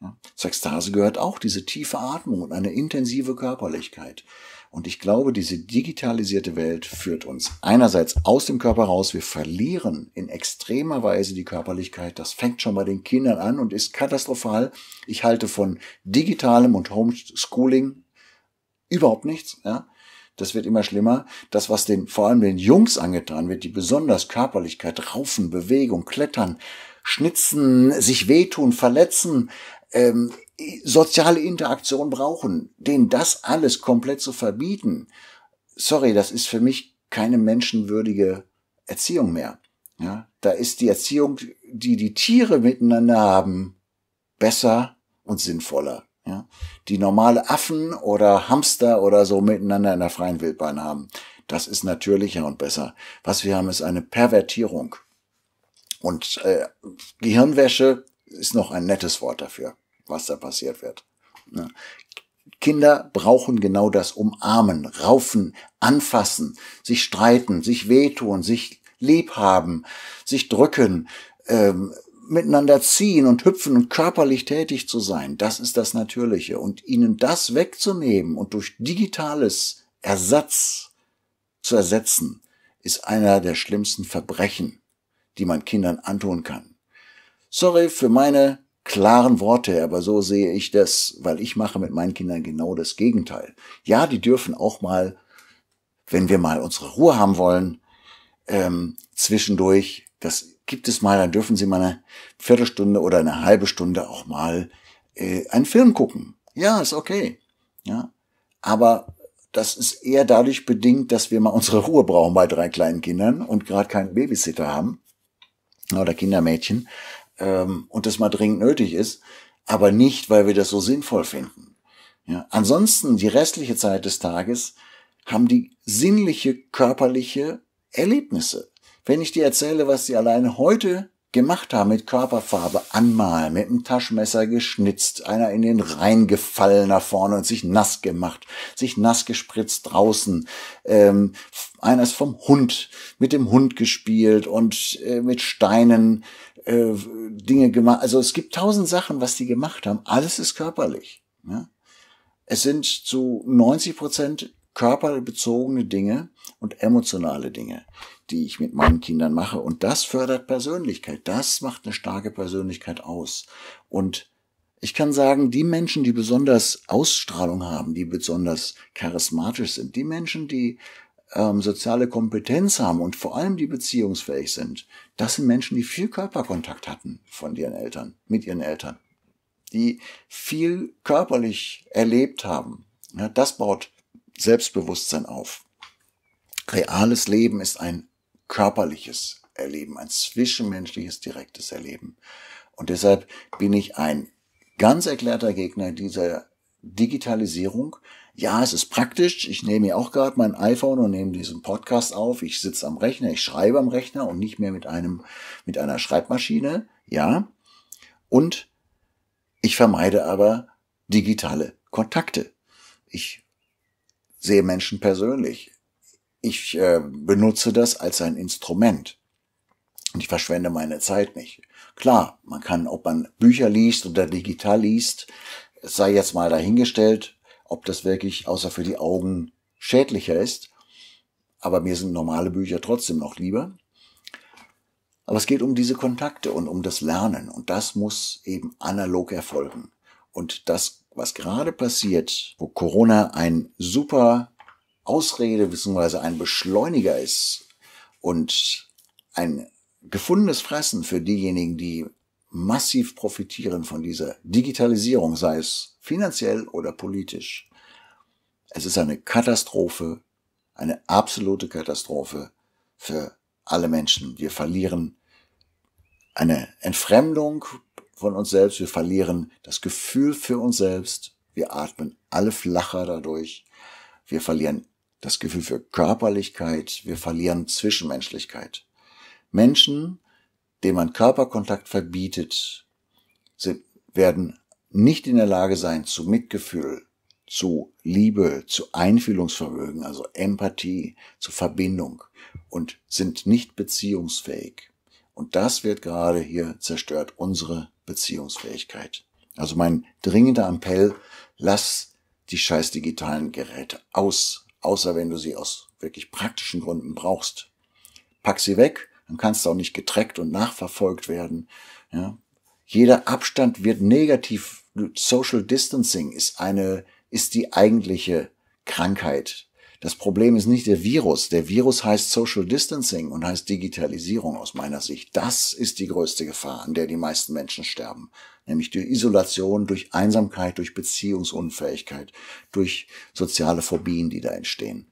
Ja? Zur Ekstase gehört auch diese tiefe Atmung und eine intensive Körperlichkeit. Und ich glaube, diese digitalisierte Welt führt uns einerseits aus dem Körper raus. Wir verlieren in extremer Weise die Körperlichkeit. Das fängt schon bei den Kindern an und ist katastrophal. Ich halte von digitalem und Homeschooling überhaupt nichts. Ja? das wird immer schlimmer. Das, was den, vor allem den Jungs angetan wird, die besonders Körperlichkeit, Raufen, Bewegung, Klettern, Schnitzen, sich wehtun, verletzen, ähm, soziale Interaktion brauchen, denen das alles komplett zu verbieten. Sorry, das ist für mich keine menschenwürdige Erziehung mehr. Ja, da ist die Erziehung, die die Tiere miteinander haben, besser und sinnvoller ja, die normale Affen oder Hamster oder so miteinander in der freien Wildbahn haben. Das ist natürlicher und besser. Was wir haben, ist eine Pervertierung. Und äh, Gehirnwäsche ist noch ein nettes Wort dafür, was da passiert wird. Ja. Kinder brauchen genau das Umarmen, Raufen, Anfassen, sich streiten, sich wehtun, sich liebhaben, sich drücken, ähm, miteinander ziehen und hüpfen und körperlich tätig zu sein, das ist das Natürliche. Und ihnen das wegzunehmen und durch digitales Ersatz zu ersetzen, ist einer der schlimmsten Verbrechen, die man Kindern antun kann. Sorry für meine klaren Worte, aber so sehe ich das, weil ich mache mit meinen Kindern genau das Gegenteil. Ja, die dürfen auch mal, wenn wir mal unsere Ruhe haben wollen, ähm, zwischendurch das gibt es mal, dann dürfen Sie mal eine Viertelstunde oder eine halbe Stunde auch mal äh, einen Film gucken. Ja, ist okay. Ja, aber das ist eher dadurch bedingt, dass wir mal unsere Ruhe brauchen bei drei kleinen Kindern und gerade keinen Babysitter haben oder Kindermädchen ähm, und das mal dringend nötig ist, aber nicht, weil wir das so sinnvoll finden. Ja, ansonsten die restliche Zeit des Tages haben die sinnliche körperliche Erlebnisse. Wenn ich dir erzähle, was sie allein heute gemacht haben, mit Körperfarbe anmalen, mit dem Taschenmesser geschnitzt, einer in den Rhein gefallen nach vorne und sich nass gemacht, sich nass gespritzt draußen, ähm, einer ist vom Hund, mit dem Hund gespielt und äh, mit Steinen äh, Dinge gemacht. Also es gibt tausend Sachen, was die gemacht haben. Alles ist körperlich. Ja? Es sind zu 90 Prozent körperbezogene Dinge und emotionale Dinge die ich mit meinen Kindern mache. Und das fördert Persönlichkeit. Das macht eine starke Persönlichkeit aus. Und ich kann sagen, die Menschen, die besonders Ausstrahlung haben, die besonders charismatisch sind, die Menschen, die ähm, soziale Kompetenz haben und vor allem die beziehungsfähig sind, das sind Menschen, die viel Körperkontakt hatten von ihren Eltern, mit ihren Eltern, die viel körperlich erlebt haben. Ja, das baut Selbstbewusstsein auf. Reales Leben ist ein körperliches Erleben, ein zwischenmenschliches, direktes Erleben. Und deshalb bin ich ein ganz erklärter Gegner dieser Digitalisierung. Ja, es ist praktisch. Ich nehme ja auch gerade mein iPhone und nehme diesen Podcast auf. Ich sitze am Rechner, ich schreibe am Rechner und nicht mehr mit einem, mit einer Schreibmaschine. Ja. Und ich vermeide aber digitale Kontakte. Ich sehe Menschen persönlich ich äh, benutze das als ein Instrument. Und ich verschwende meine Zeit nicht. Klar, man kann, ob man Bücher liest oder digital liest, sei jetzt mal dahingestellt, ob das wirklich außer für die Augen schädlicher ist. Aber mir sind normale Bücher trotzdem noch lieber. Aber es geht um diese Kontakte und um das Lernen. Und das muss eben analog erfolgen. Und das, was gerade passiert, wo Corona ein super Ausrede bzw. ein Beschleuniger ist und ein gefundenes Fressen für diejenigen, die massiv profitieren von dieser Digitalisierung, sei es finanziell oder politisch. Es ist eine Katastrophe, eine absolute Katastrophe für alle Menschen. Wir verlieren eine Entfremdung von uns selbst, wir verlieren das Gefühl für uns selbst, wir atmen alle flacher dadurch, wir verlieren das Gefühl für Körperlichkeit, wir verlieren Zwischenmenschlichkeit. Menschen, denen man Körperkontakt verbietet, sind, werden nicht in der Lage sein zu Mitgefühl, zu Liebe, zu Einfühlungsvermögen, also Empathie, zu Verbindung und sind nicht beziehungsfähig. Und das wird gerade hier zerstört, unsere Beziehungsfähigkeit. Also mein dringender Appell, lass die scheiß digitalen Geräte aus, außer wenn du sie aus wirklich praktischen Gründen brauchst. Pack sie weg, dann kannst du auch nicht getreckt und nachverfolgt werden. Ja. Jeder Abstand wird negativ. Social Distancing ist eine, ist die eigentliche Krankheit das Problem ist nicht der Virus. Der Virus heißt Social Distancing und heißt Digitalisierung aus meiner Sicht. Das ist die größte Gefahr, an der die meisten Menschen sterben. Nämlich durch Isolation, durch Einsamkeit, durch Beziehungsunfähigkeit, durch soziale Phobien, die da entstehen.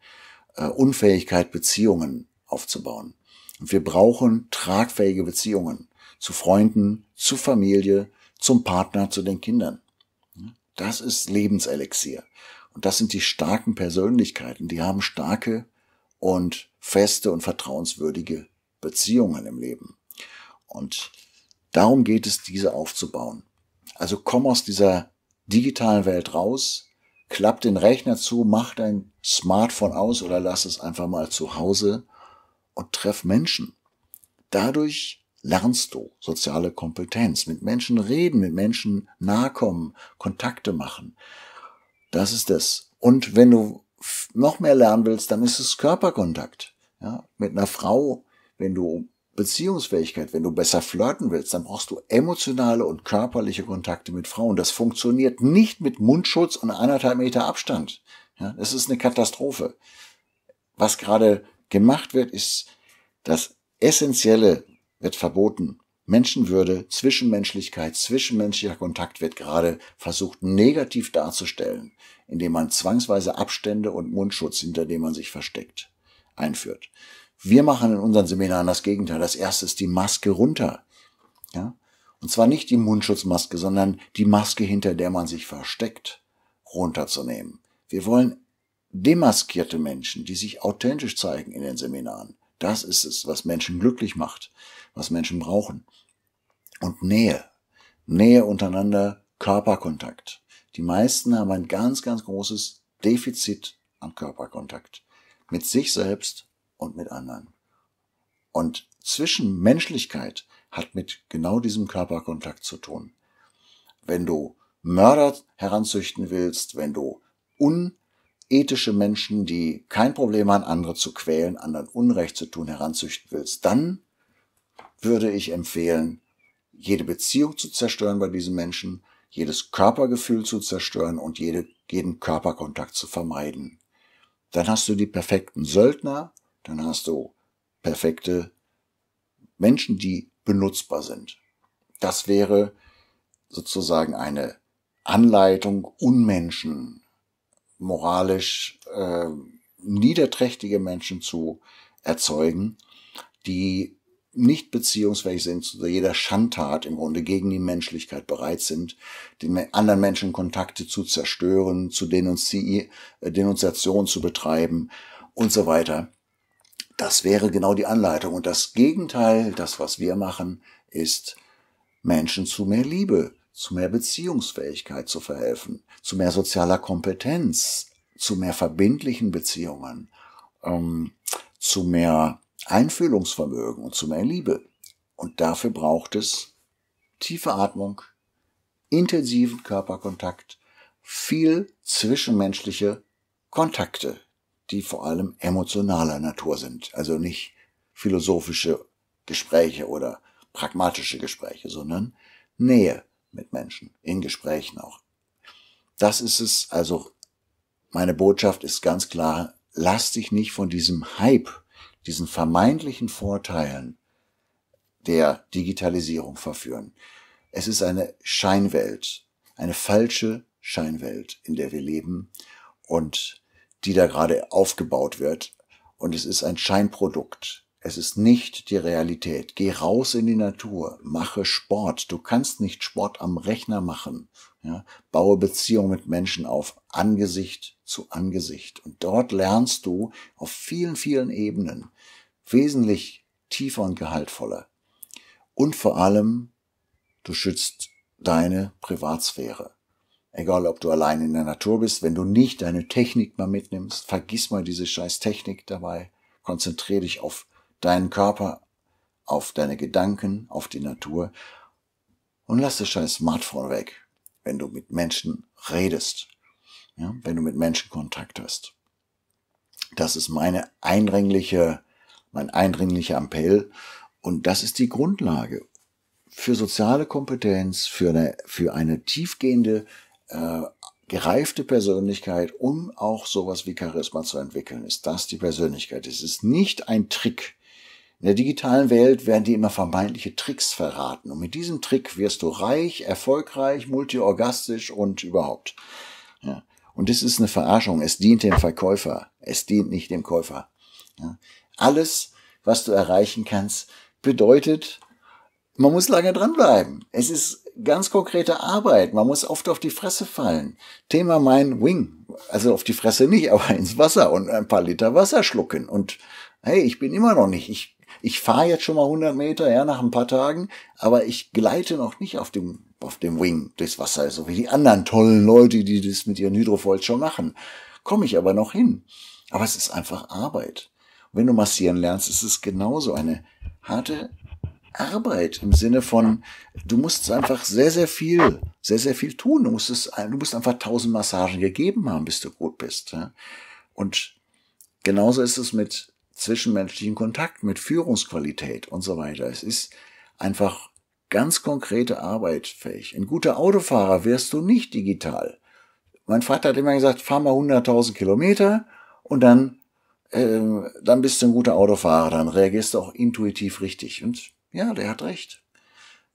Äh, Unfähigkeit, Beziehungen aufzubauen. Und wir brauchen tragfähige Beziehungen zu Freunden, zu Familie, zum Partner, zu den Kindern. Das ist Lebenselixier das sind die starken Persönlichkeiten, die haben starke und feste und vertrauenswürdige Beziehungen im Leben. Und darum geht es, diese aufzubauen. Also komm aus dieser digitalen Welt raus, klapp den Rechner zu, mach dein Smartphone aus oder lass es einfach mal zu Hause und treff Menschen. Dadurch lernst du soziale Kompetenz, mit Menschen reden, mit Menschen nahe kommen, Kontakte machen. Das ist es. Und wenn du noch mehr lernen willst, dann ist es Körperkontakt. Ja, mit einer Frau, wenn du Beziehungsfähigkeit, wenn du besser flirten willst, dann brauchst du emotionale und körperliche Kontakte mit Frauen. Das funktioniert nicht mit Mundschutz und anderthalb Meter Abstand. Ja, das ist eine Katastrophe. Was gerade gemacht wird, ist, das Essentielle wird verboten. Menschenwürde, Zwischenmenschlichkeit, zwischenmenschlicher Kontakt wird gerade versucht negativ darzustellen, indem man zwangsweise Abstände und Mundschutz, hinter dem man sich versteckt, einführt. Wir machen in unseren Seminaren das Gegenteil. Das erste ist die Maske runter. Ja? Und zwar nicht die Mundschutzmaske, sondern die Maske, hinter der man sich versteckt, runterzunehmen. Wir wollen demaskierte Menschen, die sich authentisch zeigen in den Seminaren. Das ist es, was Menschen glücklich macht was Menschen brauchen. Und Nähe. Nähe untereinander, Körperkontakt. Die meisten haben ein ganz, ganz großes Defizit an Körperkontakt. Mit sich selbst und mit anderen. Und Zwischenmenschlichkeit hat mit genau diesem Körperkontakt zu tun. Wenn du Mörder heranzüchten willst, wenn du unethische Menschen, die kein Problem haben, andere zu quälen, anderen Unrecht zu tun, heranzüchten willst, dann würde ich empfehlen, jede Beziehung zu zerstören bei diesen Menschen, jedes Körpergefühl zu zerstören und jede, jeden Körperkontakt zu vermeiden. Dann hast du die perfekten Söldner, dann hast du perfekte Menschen, die benutzbar sind. Das wäre sozusagen eine Anleitung, Unmenschen, moralisch äh, niederträchtige Menschen zu erzeugen, die nicht beziehungsfähig sind, zu jeder Schandtat im Grunde gegen die Menschlichkeit bereit sind, den anderen Menschen Kontakte zu zerstören, zu denunzi äh, Denunziation zu betreiben und so weiter. Das wäre genau die Anleitung. Und das Gegenteil, das, was wir machen, ist, Menschen zu mehr Liebe, zu mehr Beziehungsfähigkeit zu verhelfen, zu mehr sozialer Kompetenz, zu mehr verbindlichen Beziehungen, ähm, zu mehr Einfühlungsvermögen und zu mehr Liebe. Und dafür braucht es tiefe Atmung, intensiven Körperkontakt, viel zwischenmenschliche Kontakte, die vor allem emotionaler Natur sind. Also nicht philosophische Gespräche oder pragmatische Gespräche, sondern Nähe mit Menschen, in Gesprächen auch. Das ist es, also meine Botschaft ist ganz klar, lass dich nicht von diesem Hype diesen vermeintlichen Vorteilen der Digitalisierung verführen. Es ist eine Scheinwelt, eine falsche Scheinwelt, in der wir leben und die da gerade aufgebaut wird. Und es ist ein Scheinprodukt. Es ist nicht die Realität. Geh raus in die Natur, mache Sport. Du kannst nicht Sport am Rechner machen ja, baue Beziehungen mit Menschen auf, Angesicht zu Angesicht. Und dort lernst du auf vielen, vielen Ebenen wesentlich tiefer und gehaltvoller. Und vor allem, du schützt deine Privatsphäre. Egal, ob du allein in der Natur bist, wenn du nicht deine Technik mal mitnimmst, vergiss mal diese scheiß Technik dabei. Konzentriere dich auf deinen Körper, auf deine Gedanken, auf die Natur und lass das scheiß Smartphone weg wenn du mit Menschen redest, ja, wenn du mit Menschen Kontakt hast. Das ist meine eindringliche, mein eindringlicher Appell und das ist die Grundlage für soziale Kompetenz, für eine, für eine tiefgehende, äh, gereifte Persönlichkeit, um auch sowas wie Charisma zu entwickeln, ist das die Persönlichkeit. Es ist nicht ein Trick, in der digitalen Welt werden dir immer vermeintliche Tricks verraten und mit diesem Trick wirst du reich, erfolgreich, multiorgastisch und überhaupt. Ja. Und das ist eine Verarschung. Es dient dem Verkäufer. Es dient nicht dem Käufer. Ja. Alles, was du erreichen kannst, bedeutet, man muss lange dranbleiben. Es ist ganz konkrete Arbeit. Man muss oft auf die Fresse fallen. Thema mein Wing. Also auf die Fresse nicht, [laughs] aber ins Wasser und ein paar Liter Wasser schlucken. Und hey, ich bin immer noch nicht. Ich ich fahre jetzt schon mal 100 Meter, ja, nach ein paar Tagen, aber ich gleite noch nicht auf dem, auf dem Wing durchs Wasser, so wie die anderen tollen Leute, die das mit ihren Hydrofoils schon machen. Komme ich aber noch hin. Aber es ist einfach Arbeit. Und wenn du massieren lernst, ist es genauso eine harte Arbeit im Sinne von, du musst einfach sehr, sehr viel, sehr, sehr viel tun. Du musst, es, du musst einfach tausend Massagen gegeben haben, bis du gut bist. Und genauso ist es mit zwischenmenschlichen Kontakt, mit Führungsqualität und so weiter. Es ist einfach ganz konkrete Arbeit fähig. Ein guter Autofahrer wärst du nicht digital. Mein Vater hat immer gesagt, fahr mal 100.000 Kilometer und dann, äh, dann bist du ein guter Autofahrer, dann reagierst du auch intuitiv richtig. Und ja, der hat recht.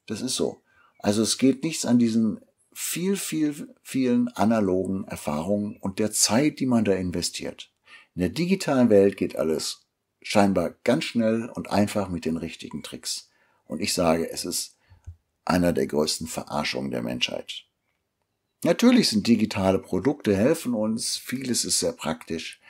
Das ist so. Also es geht nichts an diesen viel, viel, vielen analogen Erfahrungen und der Zeit, die man da investiert. In der digitalen Welt geht alles Scheinbar ganz schnell und einfach mit den richtigen Tricks. Und ich sage, es ist einer der größten Verarschungen der Menschheit. Natürlich sind digitale Produkte helfen uns, vieles ist sehr praktisch,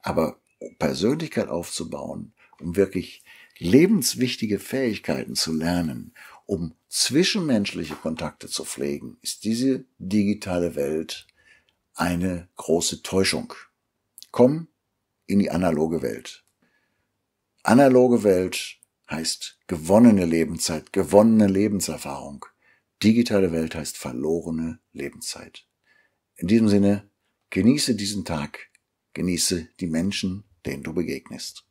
aber Persönlichkeit aufzubauen, um wirklich lebenswichtige Fähigkeiten zu lernen, um zwischenmenschliche Kontakte zu pflegen, ist diese digitale Welt eine große Täuschung. Komm in die analoge Welt. Analoge Welt heißt gewonnene Lebenszeit, gewonnene Lebenserfahrung. Digitale Welt heißt verlorene Lebenszeit. In diesem Sinne, genieße diesen Tag, genieße die Menschen, denen du begegnest.